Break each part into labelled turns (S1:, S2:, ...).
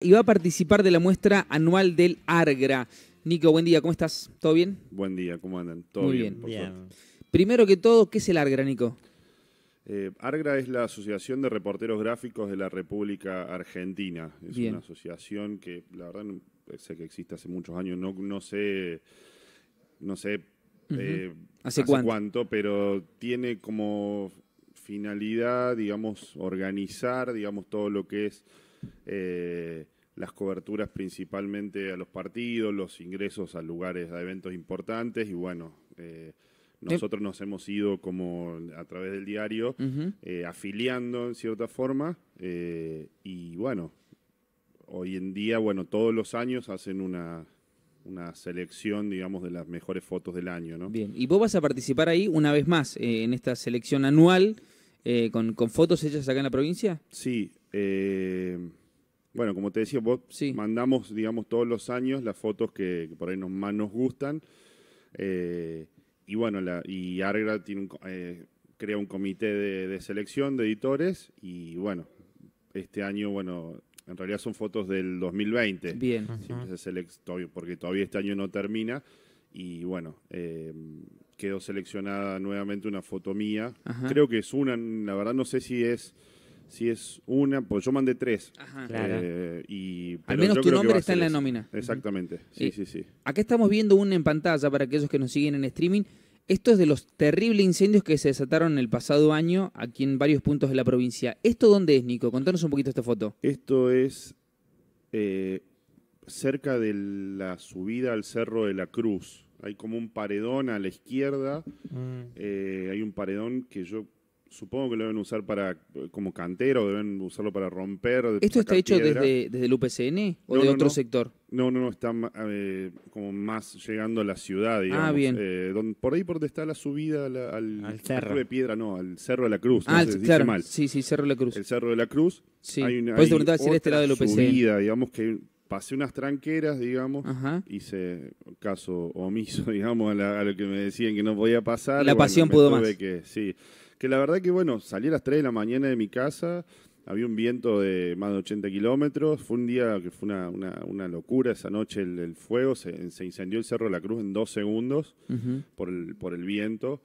S1: y va a participar de la muestra anual del ARGRA. Nico, buen día, ¿cómo estás? ¿Todo bien?
S2: Buen día, ¿cómo andan? ¿Todo bien? por bien.
S1: Primero que todo, ¿qué es el ARGRA, Nico?
S2: Eh, ARGRA es la Asociación de Reporteros Gráficos de la República Argentina. Es una asociación que, la verdad, eh, sé que existe hace muchos años. No, sé, no sé eh, ¿Hace, cuánto? cuánto, pero tiene como finalidad, digamos, organizar, digamos, todo lo que es eh, las coberturas principalmente a los partidos, los ingresos a lugares, a eventos importantes y bueno, eh, nosotros nos hemos ido como a través del diario eh, afiliando en cierta forma y bueno, hoy en día, bueno, todos los años hacen una, selección, digamos, de las mejores fotos del año, Bien, y vos vas a participar ahí una vez más en esta selección anual con, fotos hechas acá en la provincia. Sí, bueno, como te decía, vos mandamos, digamos, todos los años las fotos que, por ahí nos, más nos gustan. Eh, y bueno, la, y Argra tiene eh, crea un comité de, selección de editores y bueno, este año, bueno, en realidad son fotos del 2020. Bien. porque todavía este año no termina. Y bueno, em, quedó seleccionada nuevamente una foto mía. Creo que es una, la verdad no sé si es si es una, pues yo mandé tres. Ajá. Eh, y, Al menos tu nombre está en la nómina. Exactamente, sí, sí, sí.
S1: Acá estamos viendo una en pantalla para aquellos que nos siguen en streaming. Esto es de los terribles incendios que se desataron el pasado año aquí en varios puntos de la
S2: provincia. ¿Esto dónde es, Nico? Contanos un poquito esta foto. Esto es eh, cerca de la subida al Cerro de la Cruz. Hay como un paredón a la izquierda. Mm. Eh, hay un paredón que yo supongo que lo deben usar para eh, como cantero, deben usarlo para romper. ¿Esto está hecho desde, desde el UPCN o de otro sector? No, no, no, está eh, como más llegando a la ciudad, ah, digamos. Ah, bien. Eh, por ahí por donde está la subida al, cerro. de piedra, no, al Cerro de la Cruz. Ah, dice mal. Sí, sí, Cerro de la Cruz. El Cerro de la Cruz. Sí. Hay una, Podés preguntar este lado del UPCN. subida, digamos, que pasé unas tranqueras, digamos, Ajá. hice caso omiso, digamos, a, lo que me decían que no podía pasar. La pasión pudo más. Que, sí que la verdad que, bueno, salí a las 3 de la mañana de mi casa, había un viento de más de 80 kilómetros, fue un día que fue una, locura esa noche el, fuego, se, incendió el Cerro de la Cruz en dos segundos por, el, por el viento.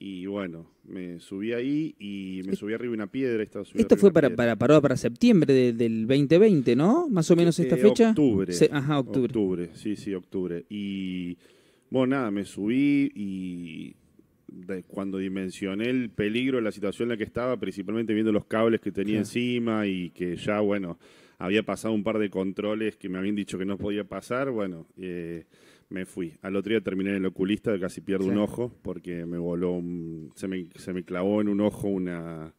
S2: Y bueno, me subí ahí y me subí arriba una piedra. Esto fue para, para,
S1: para, septiembre del 2020, ¿no? Más o menos esta eh, fecha. Octubre. ajá, octubre.
S2: Octubre, sí, sí, octubre. Y bueno, nada, me subí y de cuando dimensioné el peligro de la situación en la que estaba, principalmente viendo los cables que tenía encima y que ya, bueno, había pasado un par de controles que me habían dicho que no podía pasar, bueno, eh, me fui. Al otro día terminé en el oculista, casi pierdo un ojo porque me voló, se me clavó en un ojo una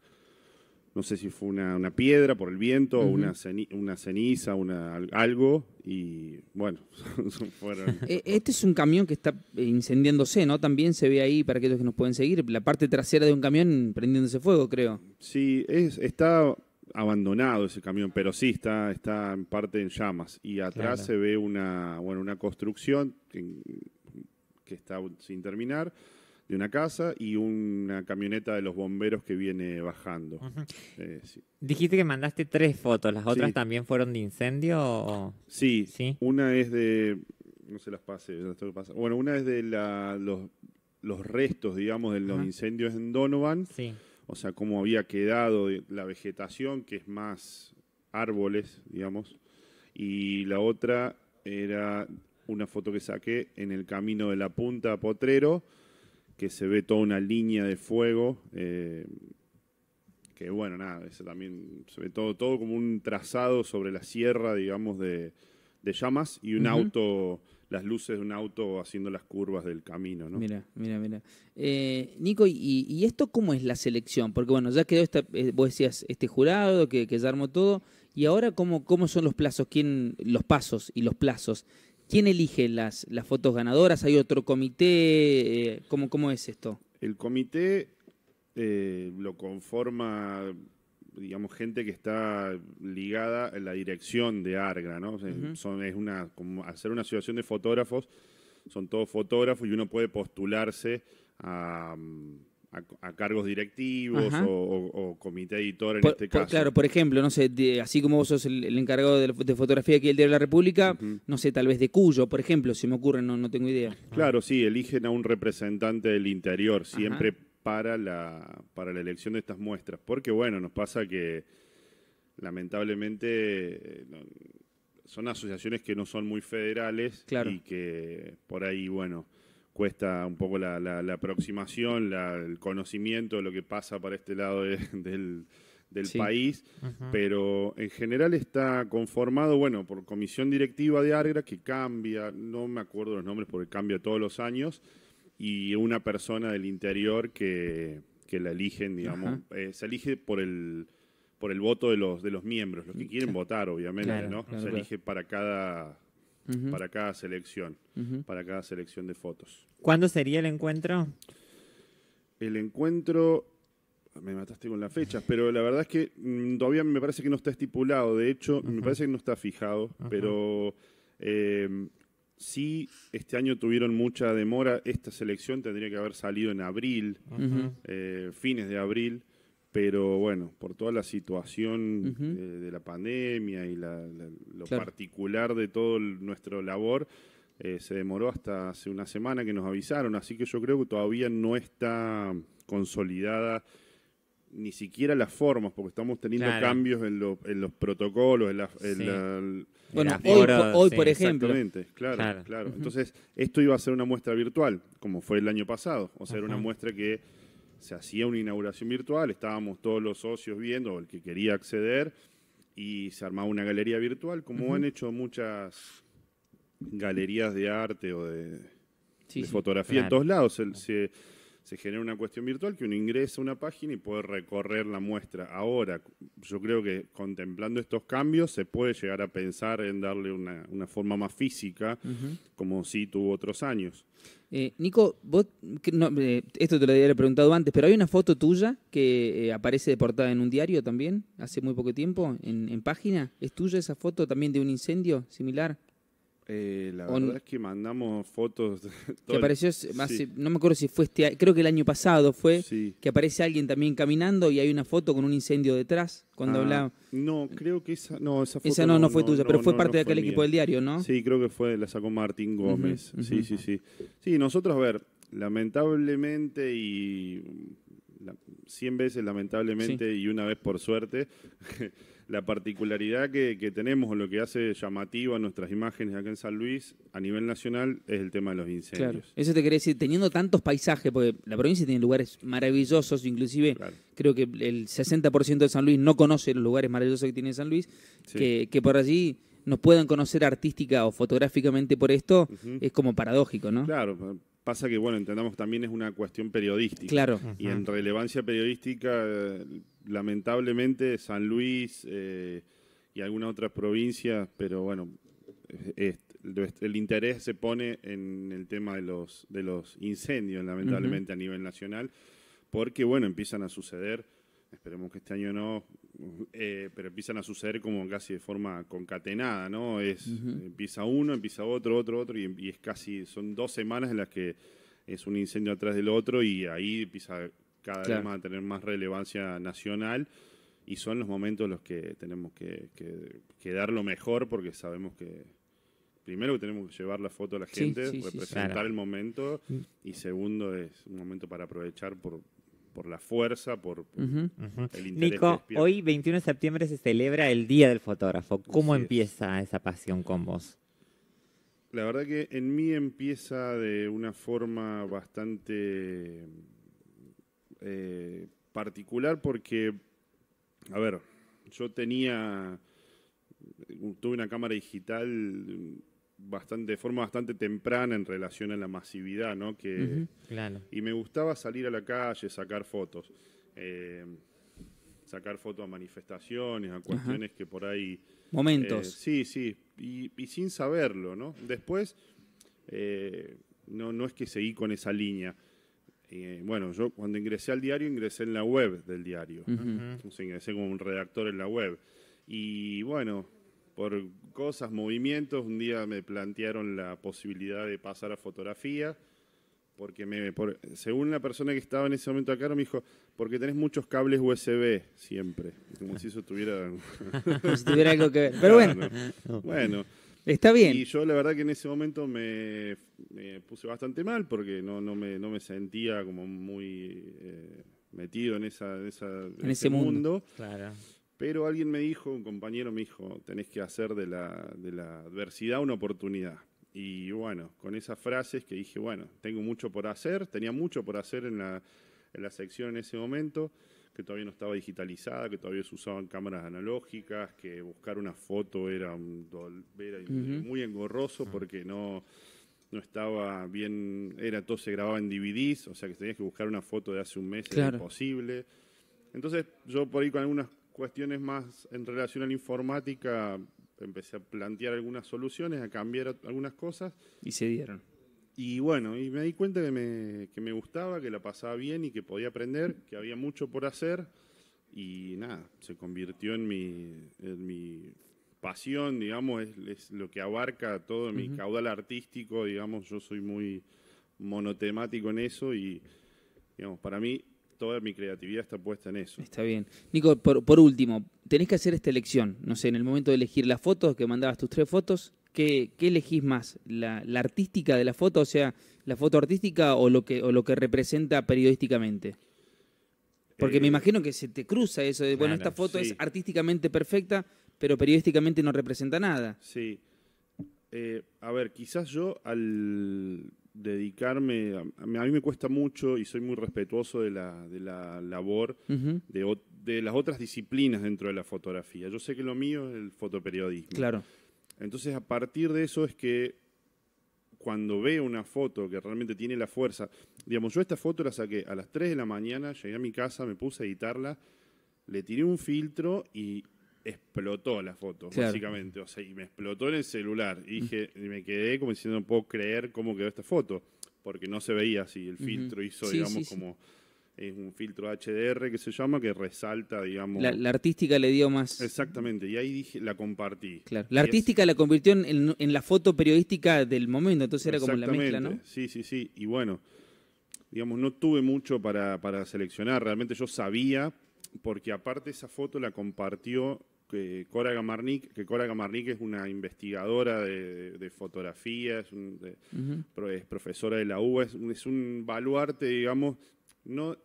S2: no sé si fue una, piedra por el viento, una, ceniza, una, algo, y bueno,
S1: e, Este es un camión que está incendiándose, ¿no? También se ve ahí, para aquellos que nos pueden seguir, la parte trasera de un camión prendiéndose fuego, creo.
S2: Sí, es, está abandonado ese camión, pero sí está, en parte en llamas, y atrás se ve una, bueno, una construcción que está sin terminar, de una casa y una camioneta de los bomberos que viene bajando. Eh, Dijiste que
S1: mandaste tres fotos, ¿las otras
S2: también fueron de
S1: incendio?
S2: Sí, sí, una es de... No se las pase, Bueno, una es de los, restos, digamos, de los incendios en Donovan. Sí. O sea, cómo había quedado la vegetación, que es más árboles, digamos. Y la otra era una foto que saqué en el camino de la punta a Potrero, que se ve toda una línea de fuego. Eh, que bueno, nada, eso también se ve todo, todo como un trazado sobre la sierra, digamos, de, llamas y un auto, las luces de un auto haciendo las curvas del camino, ¿no? Mira,
S1: mira, mira. Eh, Nico, ¿y, esto cómo es la selección? Porque bueno, ya quedó, esta, eh, vos decías, este jurado que, que ya armó todo, y ahora cómo, cómo son los plazos, quién, los pasos y los plazos ¿Quién elige las, las fotos ganadoras? ¿Hay otro
S2: comité? Eh, ¿Cómo, ¿Cómo es esto? El comité eh, lo conforma, digamos, gente que está ligada a la dirección de ARGA. ¿no? son, es una, como hacer una asociación de fotógrafos, son todos fotógrafos y uno puede postularse a... Mm, a, cargos directivos o, comité editor en este caso. claro,
S1: por ejemplo, no sé, así como vos sos el, encargado de, fotografía aquí del Diario de la República, no sé, tal vez de Cuyo, por ejemplo, si me ocurre, no, tengo idea.
S2: Claro, sí, eligen a un representante del interior siempre para la, para la elección de estas muestras, porque bueno, nos pasa que lamentablemente... Eh, son asociaciones que no son muy federales y que por ahí, bueno, cuesta un poco la, aproximación, el conocimiento de lo que pasa para este lado del, país, pero en general está conformado, bueno, por comisión directiva de Argra, que cambia, no me acuerdo los nombres porque cambia todos los años, y una persona del interior que, la eligen, digamos, eh, se elige por el por el voto de los de los miembros, los que mm, quieren votar, obviamente, ¿no? se elige para cada para cada selección, para cada selección de fotos.
S1: ¿Cuándo sería el encuentro?
S2: El encuentro, me mataste con las fechas, pero la verdad es que mm, todavía me parece que no está estipulado, de hecho, me parece que no está fijado, pero si em, sí, este año tuvieron mucha demora, esta selección tendría que haber salido en abril, eh, fines de abril pero bueno, por toda la situación eh, de, la pandemia y lo particular de todo nuestro labor, eh, se demoró hasta hace una semana que nos avisaron, así que yo creo que todavía no está consolidada ni siquiera las formas, porque estamos teniendo cambios en, los protocolos, en la... bueno, hoy, por, ejemplo. Exactamente, claro, Entonces, esto iba a ser una muestra virtual, como fue el año pasado, o sea, era una muestra que se hacía una inauguración virtual, estábamos todos los socios viendo, el que quería acceder, y se armaba una galería virtual, como han hecho muchas galerías de arte o de, fotografía en todos lados se genera una cuestión virtual que uno ingresa a una página y puede recorrer la muestra. Ahora, yo creo que contemplando estos cambios se puede llegar a pensar en darle una, forma más física, como si tuvo otros años. Eh,
S1: Nico, eh, esto te lo había preguntado antes, pero hay una foto tuya que eh, aparece de portada en un diario también, hace muy poco tiempo, en, en, página. ¿Es tuya esa foto también de un incendio similar? Eh, la verdad es
S2: que mandamos fotos. que apareció, más,
S1: no me acuerdo si fue este creo que el año pasado fue, que aparece alguien también caminando y hay una foto con un incendio detrás, cuando ah,
S2: No, creo que esa no, esa, foto esa no, no, fue tuya, pero fue parte de aquel equipo del diario, ¿no? Sí, creo que fue, la sacó Martín Gómez. Sí, sí, sí. Sí, nosotros, a ver, lamentablemente y 100 veces lamentablemente y una vez por suerte. la particularidad que, que tenemos, lo que hace llamativo a nuestras imágenes acá en San Luis a nivel nacional es el tema de los incendios. Eso te quería
S1: decir, teniendo tantos paisajes, porque la provincia tiene lugares maravillosos, inclusive creo que el 60% de San Luis no conoce los lugares maravillosos que tiene San Luis, que, por allí nos puedan conocer artística o fotográficamente por esto, es como paradójico, ¿no? Claro, Pasa
S2: que, bueno, entendamos también es una cuestión periodística. Claro. Y en relevancia periodística, lamentablemente, San Luis eh, y algunas otras provincias, pero bueno, el interés se pone en el tema de los, de los incendios, lamentablemente, a nivel nacional, porque, bueno, empiezan a suceder, esperemos que este año no, eh, pero empiezan a suceder como casi de forma concatenada, ¿no? Es, Empieza uno, empieza otro, otro, otro, y, es casi, son dos semanas en las que es un incendio atrás del otro y ahí empieza cada vez más a tener más relevancia nacional y son los momentos los que tenemos que, dar lo mejor porque sabemos que, primero tenemos que llevar la foto a la gente, representar el momento mm. y segundo es un momento para aprovechar por por la fuerza, por, el interés. Nico, hoy
S1: 21 de septiembre se celebra el Día del Fotógrafo. ¿Cómo empieza esa pasión con vos?
S2: La verdad que en mí empieza de una forma bastante eh, particular porque, a ver, yo tenía, tuve una cámara digital bastante, de forma bastante temprana en relación a la masividad, ¿no? Que, claro. Y me gustaba salir a la calle, sacar fotos. Eh, sacar fotos a manifestaciones, a cuestiones que por ahí... Momentos. Eh, sí, sí, y, sin saberlo, ¿no? Después, eh, no, no es que seguí con esa línea. bueno, yo cuando ingresé al diario, ingresé en la web del diario. ingresé como un redactor en la web. Y bueno, por cosas, movimientos, un día me plantearon la posibilidad de pasar a fotografía, porque me, por, según la persona que estaba en ese momento acá, me dijo, porque tenés muchos cables USB siempre, como si eso tuviera... algo que ver, pero bueno. Bueno. Está bien. Y yo la verdad que en ese momento me, puse bastante mal, porque no, no, me, no me sentía como muy... Eh, metido en, esa, en, ese, mundo. mundo. Claro. Pero alguien me dijo, un compañero me dijo, tenés que hacer de la, adversidad una oportunidad. Y bueno, con esas frases que dije, bueno, tengo mucho por hacer, tenía mucho por hacer en la, sección en ese momento, que todavía no estaba digitalizada, que todavía se usaban cámaras analógicas, que buscar una foto era, un muy engorroso ah. porque no, no estaba bien, era todo se grababa en DVDs, o sea que tenías que buscar una foto de hace un mes, era imposible. Entonces yo por ahí con algunas cuestiones más en relación a la informática, empecé a plantear algunas soluciones, a cambiar algunas cosas. Y se dieron. Y bueno, y me di cuenta que me, que me gustaba, que la pasaba bien y que podía aprender, que había mucho por hacer. Y nada, se convirtió en mi, mi pasión, digamos, es, lo que abarca todo mi caudal artístico, digamos, yo soy muy monotemático en eso y, digamos, para mí toda mi creatividad está puesta en eso. Está
S1: bien. Nico, por, último, tenés que hacer esta elección. No sé, en el momento de elegir las fotos, que mandabas tus tres fotos, ¿qué, elegís más? La, artística de la foto, o sea, la foto artística o lo que, lo que representa periodísticamente? Porque me eh, imagino que se te cruza eso de, bueno, esta foto es artísticamente perfecta, pero periodísticamente no representa nada.
S2: Sí. Eh, a ver, quizás yo al dedicarme, a, mí me cuesta mucho y soy muy respetuoso de la, labor de, de, las otras disciplinas dentro de la fotografía. Yo sé que lo mío es el fotoperiodismo. Claro. Entonces, a partir de eso es que cuando veo una foto que realmente tiene la fuerza, digamos, yo esta foto la saqué a las 3 de la mañana, llegué a mi casa, me puse a editarla, le tiré un filtro y explotó la foto, básicamente. O sea, y me explotó en el celular. Y dije, me quedé como diciendo, no puedo creer cómo quedó esta foto. Porque no se veía así. El filtro hizo, digamos, como. Es un filtro HDR que se llama, que resalta, digamos. La, artística le dio más. Exactamente, y ahí dije, la compartí. Claro. La artística la
S1: convirtió en, en, la foto periodística del momento, entonces era como la mezcla, ¿no?
S2: Sí, sí, sí. Y bueno, digamos, no tuve mucho para, para seleccionar. Realmente yo sabía porque aparte esa foto la compartió eh, Cora Gamarnik, que Cora Gamarnik es una investigadora de, fotografía, es, profesora de la U es, un baluarte, digamos, no,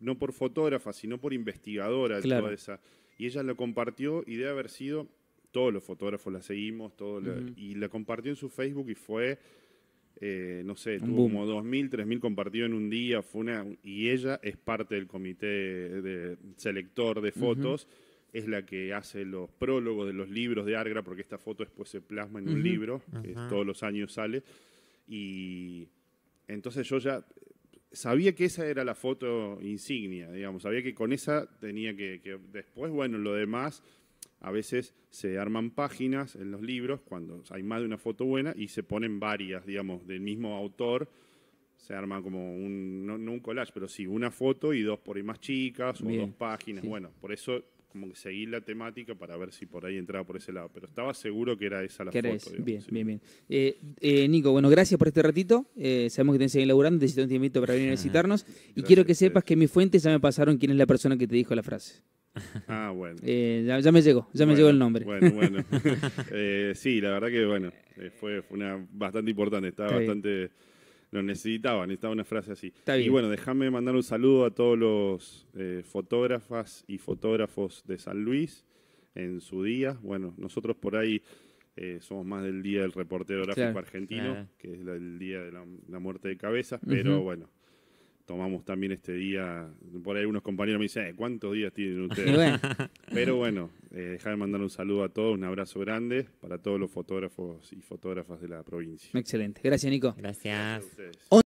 S2: no por fotógrafa, sino por investigadora toda Y ella lo compartió y debe haber sido, todos los fotógrafos la seguimos, todos y la compartió en su Facebook y fue eh, no sé, un tuvo como 2.000, 3.000 compartidos en un día, fue una, y ella es parte del comité selector de fotos, es la que hace los prólogos de los libros de Argra, porque esta foto después se plasma en un libro, todos los años sale, y entonces yo ya sabía que esa era la foto insignia, digamos, sabía que con esa tenía que después, bueno, lo demás a veces se arman páginas en los libros cuando hay más de una foto buena y se ponen varias, digamos, del mismo autor. Se arma como un, no, un collage, pero sí una foto y dos por ahí más chicas o dos páginas. Bueno, por eso como que seguí la temática para ver si por ahí entraba por ese lado. Pero estaba seguro que era esa la foto. bien, bien, bien, eh,
S1: eh, Nico, bueno, gracias por este ratito. Eh, sabemos que tienes que ir laburando, necesito un para venir a visitarnos. y quiero que sepas que mis fuentes ya me pasaron quién es la persona que te dijo la frase. Ah, bueno. Eh, ya, me llegó, ya me llegó el nombre. Bueno, bueno.
S2: Eh, sí, la verdad que, bueno, eh, fue, una bastante importante, estaba bastante... Lo necesitaban, estaba una frase así. Y bueno, déjame mandar un saludo a todos los fotógrafas y fotógrafos de San Luis en su día. Bueno, nosotros por ahí somos más del Día del Reportero Gráfico Argentino, que es el Día de la, Muerte de Cabezas, pero bueno, tomamos también este día. Por ahí unos compañeros me dicen, eh, ¿cuántos días tienen ustedes? Pero bueno, eh, dejar de mandar un saludo a todos, un abrazo grande para todos los fotógrafos y fotógrafas de la provincia. Excelente.
S1: Gracias, Nico. Gracias. Gracias